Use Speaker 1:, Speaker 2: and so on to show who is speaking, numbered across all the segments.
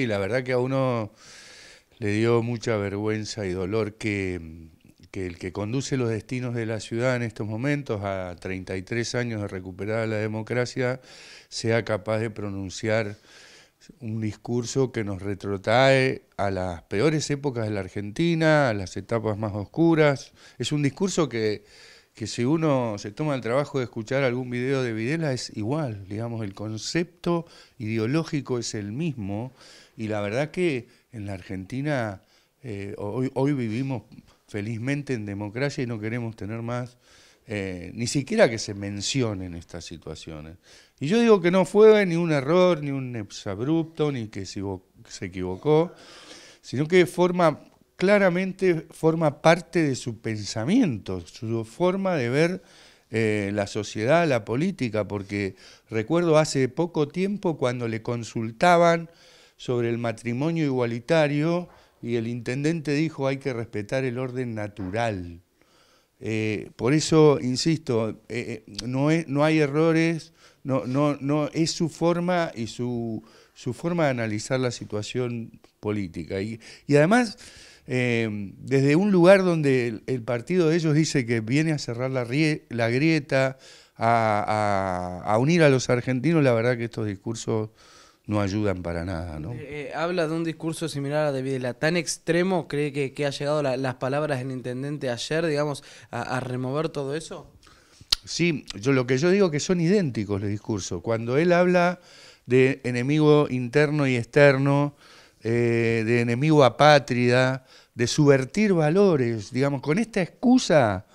Speaker 1: Y la verdad que a uno le dio mucha vergüenza y dolor que, el que conduce los destinos de la ciudad en estos momentos, a 33 años de recuperada la democracia, sea capaz de pronunciar un discurso que nos retrotrae a las peores épocas de la Argentina, a las etapas más oscuras. Es un discurso que, que si uno se toma el trabajo de escuchar algún video de Videla es igual, digamos, el concepto ideológico es el mismo y la verdad que en la Argentina eh, hoy, vivimos felizmente en democracia y no queremos tener más, eh, ni siquiera que se mencionen estas situaciones. Y yo digo que no fue ni un error, ni un abrupto ni que se equivocó, sino que forma claramente forma parte de su pensamiento, su forma de ver eh, la sociedad, la política, porque recuerdo hace poco tiempo cuando le consultaban sobre el matrimonio igualitario y el intendente dijo hay que respetar el orden natural. Eh, por eso, insisto, eh, eh, no, hay errores, no, no, no, es su forma y su, su forma de analizar la situación política. Y, además, desde un lugar donde el, partido de ellos dice que viene a cerrar la, la grieta, a, a unir a los argentinos, la verdad que estos discursos no ayudan para nada. ¿no?
Speaker 2: Eh, eh, habla de un discurso similar a de Videla, tan extremo, cree que, que ha llegado las palabras del intendente ayer, digamos, a, remover todo eso.
Speaker 1: Sí, yo lo que yo digo que son idénticos los discursos. Cuando él habla de enemigo interno y externo, eh, de enemigo apátrida, de subvertir valores, digamos, con esta excusa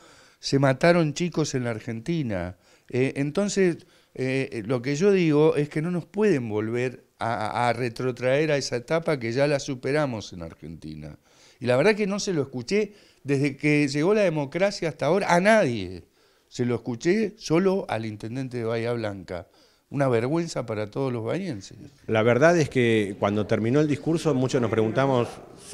Speaker 1: se mataron chicos en la Argentina. Eh, entonces, eh, lo que yo digo es que no nos pueden volver a, a, retrotraer a esa etapa que ya la superamos en Argentina. Y la verdad que no se lo escuché desde que llegó la democracia hasta ahora a nadie. Se lo escuché solo al intendente de
Speaker 3: Bahía Blanca una vergüenza para todos los bañenses. La verdad es que cuando terminó el discurso muchos nos preguntamos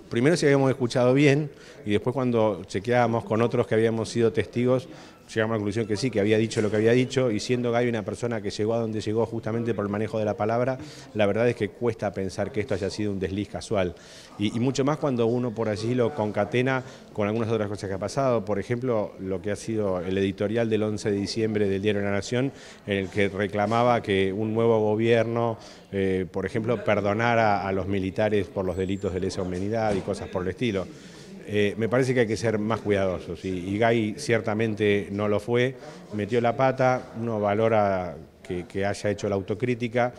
Speaker 3: primero si habíamos escuchado bien y después cuando chequeábamos con otros que habíamos sido testigos llegamos a la conclusión que sí, que había dicho lo que había dicho, y siendo hay una persona que llegó a donde llegó justamente por el manejo de la palabra, la verdad es que cuesta pensar que esto haya sido un desliz casual. Y, mucho más cuando uno por allí lo concatena con algunas otras cosas que ha pasado, por ejemplo, lo que ha sido el editorial del 11 de diciembre del Diario de la Nación, en el que reclamaba que un nuevo gobierno, eh, por ejemplo, perdonara a los militares por los delitos de lesa humanidad y cosas por el estilo. Eh, me parece que hay que ser más cuidadosos y, y, Gai ciertamente no lo fue, metió la pata, uno valora que haya hecho la autocrítica,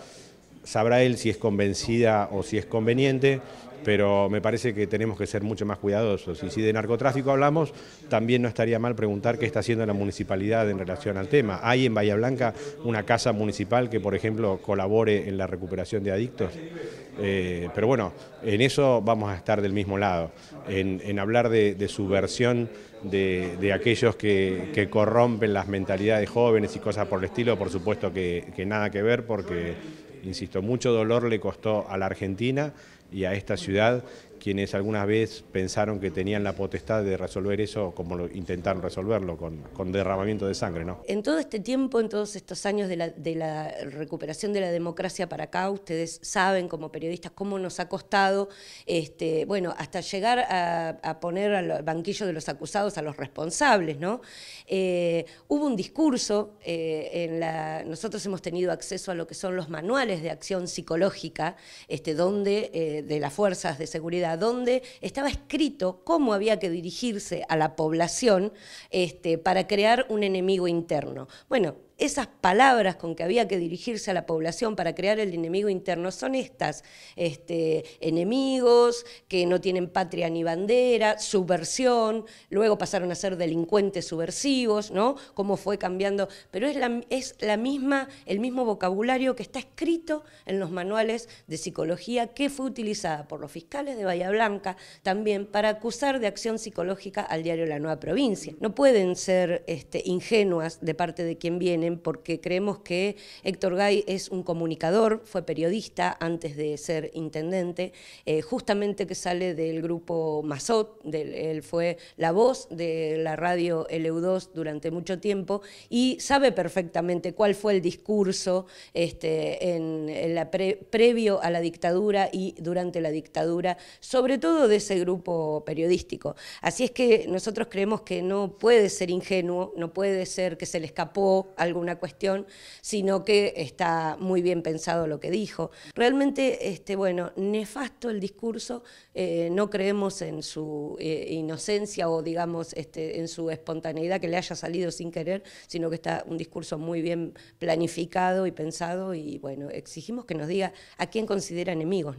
Speaker 3: sabrá él si es convencida o si es conveniente, pero me parece que tenemos que ser mucho más cuidadosos. Y si de narcotráfico hablamos, también no estaría mal preguntar qué está haciendo la municipalidad en relación al tema. ¿Hay en Bahía Blanca una casa municipal que, por ejemplo, colabore en la recuperación de adictos? Eh, pero bueno, en eso vamos a estar del mismo lado, en, hablar de, de subversión de, aquellos que, corrompen las mentalidades jóvenes y cosas por el estilo, por supuesto que nada que ver porque, insisto, mucho dolor le costó a la Argentina y a esta ciudad, quienes algunas vez pensaron que tenían la potestad de resolver eso como lo intentaron resolverlo, con, derramamiento de sangre. ¿no?
Speaker 2: En todo este tiempo, en todos estos años de la, recuperación de la democracia para acá, ustedes saben como periodistas cómo nos ha costado, este, bueno, hasta llegar a, poner al banquillo de los acusados a los responsables, ¿no? Eh, hubo un discurso, eh, en la, nosotros hemos tenido acceso a lo que son los manuales de acción psicológica, este, donde... Eh, de, las fuerzas de seguridad, donde estaba escrito cómo había que dirigirse a la población este, para crear un enemigo interno. Bueno, esas palabras con que había que dirigirse a la población para crear el enemigo interno son estas, este, enemigos que no tienen patria ni bandera, subversión, luego pasaron a ser delincuentes subversivos, ¿no? Cómo fue cambiando, pero es la, misma, el mismo vocabulario que está escrito en los manuales de psicología que fue utilizada por los fiscales de Bahía Blanca también para acusar de acción psicológica al diario La Nueva Provincia. No pueden ser este, ingenuas de parte de quien viene porque creemos que Héctor Gay es un comunicador, fue periodista antes de ser intendente, eh, justamente que sale del grupo Mazot, él fue la voz de la radio LU2 durante mucho tiempo y sabe perfectamente cuál fue el discurso este, previo a la dictadura y durante la dictadura, sobre todo de ese grupo periodístico. Así es que nosotros creemos que no puede ser ingenuo, no puede ser que se le escapó algo una cuestión, sino que está muy bien pensado lo que dijo. Realmente, este, bueno, nefasto el discurso, eh, no creemos en su eh, inocencia o digamos este, en su espontaneidad que le haya salido sin querer, sino que está un discurso muy bien planificado y pensado y bueno, exigimos que nos diga a quién considera enemigos, ¿no?